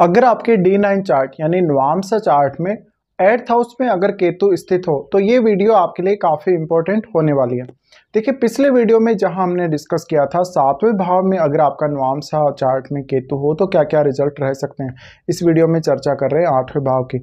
अगर आपके D nine chart यानी नवामसा चार्ट में एट्थ हाउस में अगर केतु स्थित हो तो ये वीडियो आपके लिए काफ़ी इंपॉर्टेंट होने वाली है देखिए पिछले वीडियो में जहां हमने डिस्कस किया था सातवें भाव में अगर आपका नुआमसा चार्ट में केतु हो तो क्या क्या रिजल्ट रह सकते हैं इस वीडियो में चर्चा कर रहे हैं आठवें भाव की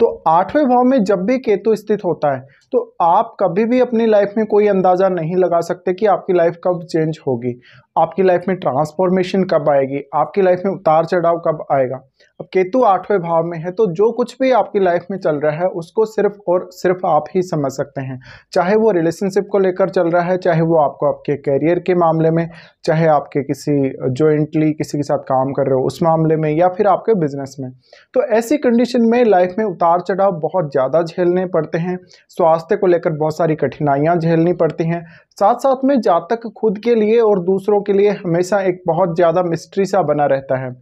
तो आठवें भाव में जब भी केतु स्थित होता है तो आप कभी भी अपनी लाइफ में कोई अंदाज़ा नहीं लगा सकते कि आपकी लाइफ कब चेंज होगी आपकी लाइफ में ट्रांसफॉर्मेशन कब आएगी आपकी लाइफ में उतार चढ़ाव कब आएगा अब केतु आठवें भाव में है तो जो कुछ भी आपकी लाइफ में चल रहा है उसको सिर्फ और सिर्फ आप ही समझ सकते हैं चाहे वो रिलेशनशिप को लेकर चल चल रहा है चाहे वो आपको आपके करियर के मामले में चाहे आपके किसी जॉइंटली किसी के साथ काम कर रहे हो उस मामले में या फिर आपके बिजनेस में तो ऐसी कंडीशन में लाइफ में उतार चढ़ाव बहुत ज़्यादा झेलने पड़ते हैं स्वास्थ्य को लेकर बहुत सारी कठिनाइयाँ झेलनी पड़ती हैं साथ साथ में जातक खुद के लिए और दूसरों के लिए हमेशा एक बहुत ज़्यादा मिस्ट्री सा बना रहता है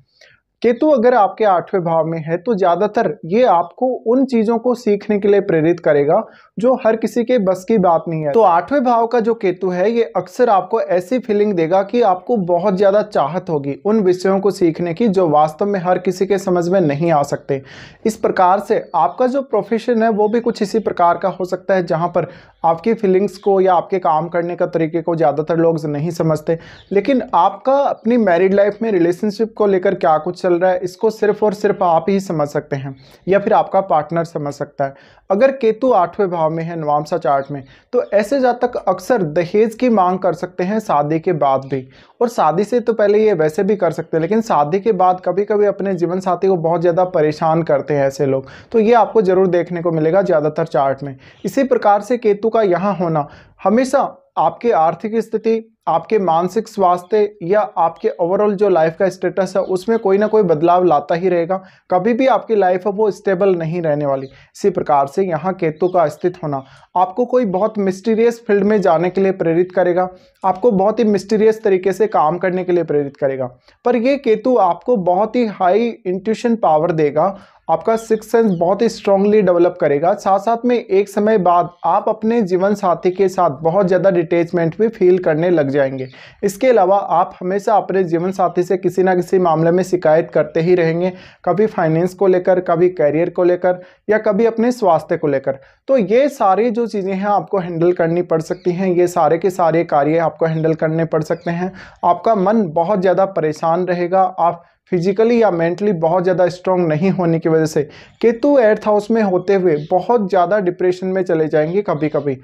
केतु अगर आपके आठवें भाव में है तो ज़्यादातर ये आपको उन चीज़ों को सीखने के लिए प्रेरित करेगा जो हर किसी के बस की बात नहीं है तो आठवें भाव का जो केतु है ये अक्सर आपको ऐसी फीलिंग देगा कि आपको बहुत ज़्यादा चाहत होगी उन विषयों को सीखने की जो वास्तव में हर किसी के समझ में नहीं आ सकते इस प्रकार से आपका जो प्रोफेशन है वो भी कुछ इसी प्रकार का हो सकता है जहाँ पर आपकी फीलिंग्स को या आपके काम करने का तरीके को ज़्यादातर लोग नहीं समझते लेकिन आपका अपनी मैरिड लाइफ में रिलेशनशिप को लेकर क्या कुछ चल रहा है इसको सिर्फ और सिर्फ आप ही समझ सकते हैं या फिर आपका पार्टनर समझ सकता है अगर केतु आठवें भाव भाव में है नवामसा चार्ट में तो ऐसे जातक अक्सर दहेज की मांग कर सकते हैं शादी के बाद भी और शादी से तो पहले ये वैसे भी कर सकते हैं लेकिन शादी के बाद कभी कभी अपने जीवन साथी को बहुत ज़्यादा परेशान करते हैं ऐसे लोग तो ये आपको ज़रूर देखने को मिलेगा ज़्यादातर चार्ट में इसी प्रकार से केतु का यहाँ होना हमेशा आपकी आर्थिक स्थिति आपके मानसिक स्वास्थ्य या आपके ओवरऑल जो लाइफ का स्टेटस है उसमें कोई ना कोई बदलाव लाता ही रहेगा कभी भी आपकी लाइफ है वो स्टेबल नहीं रहने वाली इसी प्रकार से यहाँ केतु का अस्तित्व होना आपको कोई बहुत मिस्टीरियस फील्ड में जाने के लिए प्रेरित करेगा आपको बहुत ही मिस्टीरियस तरीके से काम करने के लिए प्रेरित करेगा पर यह केतु आपको बहुत ही हाई इंट्यूशन पावर देगा आपका सिक्स सेंस बहुत ही स्ट्रांगली डेवलप करेगा साथ साथ में एक समय बाद आप अपने जीवन साथी के साथ बहुत ज़्यादा डिटेचमेंट भी फील करने लग जाएंगे इसके अलावा आप हमेशा अपने जीवन साथी से किसी ना किसी मामले में शिकायत करते ही रहेंगे कभी फाइनेंस को लेकर कभी कैरियर को लेकर या कभी अपने स्वास्थ्य को लेकर तो ये सारी जो चीज़ें हैं आपको हैंडल करनी पड़ सकती हैं ये सारे के सारे कार्य आपको हैंडल करने पड़ सकते हैं आपका मन बहुत ज़्यादा परेशान रहेगा आप फिजिकली या मेंटली बहुत ज़्यादा स्ट्रांग नहीं होने की वजह से केतु एर्थ हाउस में होते हुए बहुत ज़्यादा डिप्रेशन में चले जाएंगे कभी कभी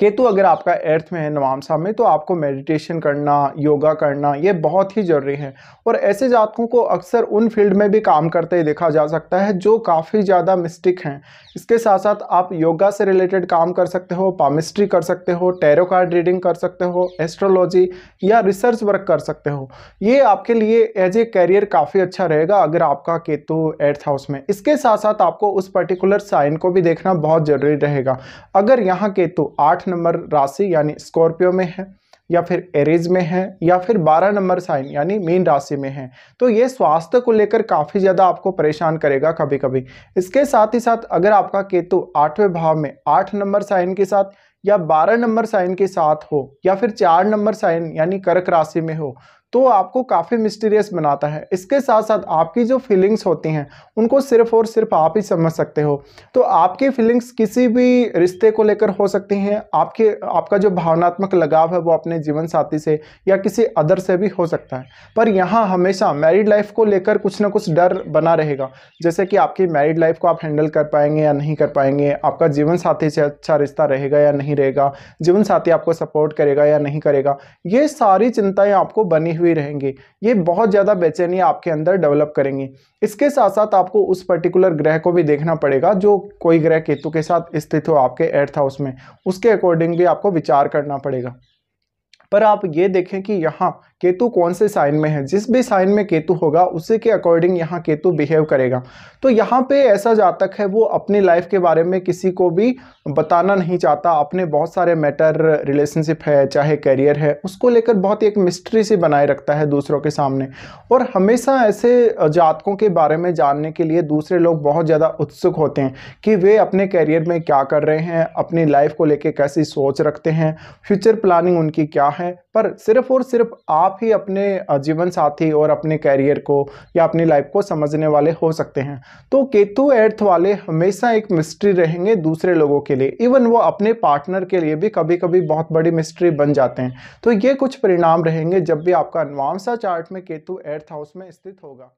केतु अगर आपका एर्थ में है नवामसा में तो आपको मेडिटेशन करना योगा करना ये बहुत ही ज़रूरी है और ऐसे जातकों को अक्सर उन फील्ड में भी काम करते देखा जा सकता है जो काफ़ी ज़्यादा मिस्टिक हैं इसके साथ साथ आप योगा से रिलेटेड काम कर सकते हो पामिस्ट्री कर सकते हो टेरो कार्ड रीडिंग कर सकते हो एस्ट्रोलॉजी या रिसर्च वर्क कर सकते हो ये आपके लिए एज ए करियर काफ़ी अच्छा रहेगा अगर आपका केतु एर्थ हाउस में इसके साथ साथ आपको उस पर्टिकुलर साइन को भी देखना बहुत ज़रूरी रहेगा अगर यहाँ केतु आठ नंबर राशि यानी स्कॉर्पियो में है या फिर एरेज में है या फिर 12 नंबर साइन यानी मेन राशि में है तो ये स्वास्थ्य को लेकर काफ़ी ज़्यादा आपको परेशान करेगा कभी कभी इसके साथ ही साथ अगर आपका केतु आठवें भाव में आठ नंबर साइन के साथ या बारह नंबर साइन के साथ हो या फिर चार नंबर साइन यानी कर्क राशि में हो तो आपको काफ़ी मिस्टीरियस बनाता है इसके साथ साथ आपकी जो फीलिंग्स होती हैं उनको सिर्फ और सिर्फ आप ही समझ सकते हो तो आपकी फीलिंग्स किसी भी रिश्ते को लेकर हो सकती हैं आपके आपका जो भावनात्मक लगाव है वो अपने जीवन साथी से या किसी अदर से भी हो सकता है पर यहाँ हमेशा मैरिड लाइफ को लेकर कुछ ना कुछ डर बना रहेगा जैसे कि आपकी मैरिड लाइफ को आप हैंडल कर पाएंगे या नहीं कर पाएंगे आपका जीवन साथी से अच्छा रिश्ता रहेगा या नहीं रहेगा जीवन साथी आपको सपोर्ट करेगा या नहीं करेगा ये सारी चिंताएँ आपको बनी हुए रहेंगे ये बहुत ज़्यादा बेचैनी आपके अंदर डेवलप करेंगी इसके साथ साथ आपको उस पर्टिकुलर ग्रह को भी देखना पड़ेगा जो कोई ग्रह केतु के साथ स्थित हो आपके एर्थ हाउस में उसके अकॉर्डिंग भी आपको विचार करना पड़ेगा पर आप ये देखें कि यहाँ केतु कौन से साइन में है जिस भी साइन में केतु होगा उसी के अकॉर्डिंग यहाँ केतु बिहेव करेगा तो यहाँ पे ऐसा जातक है वो अपनी लाइफ के बारे में किसी को भी बताना नहीं चाहता अपने बहुत सारे मैटर रिलेशनशिप है चाहे करियर है उसको लेकर बहुत ही एक मिस्ट्री से बनाए रखता है दूसरों के सामने और हमेशा ऐसे जातकों के बारे में जानने के लिए दूसरे लोग बहुत ज़्यादा उत्सुक होते हैं कि वे अपने करियर में क्या कर रहे हैं अपनी लाइफ को लेकर कैसी सोच रखते हैं फ्यूचर प्लानिंग उनकी क्या है है पर सिर्फ और सिर्फ आप ही अपने जीवन साथी और अपने कैरियर को या अपनी लाइफ को समझने वाले हो सकते हैं तो केतु एर्थ वाले हमेशा एक मिस्ट्री रहेंगे दूसरे लोगों के लिए इवन वो अपने पार्टनर के लिए भी कभी कभी बहुत बड़ी मिस्ट्री बन जाते हैं तो ये कुछ परिणाम रहेंगे जब भी आपका अनुवांसा चार्ट में केतु एर्थ हाउस में स्थित होगा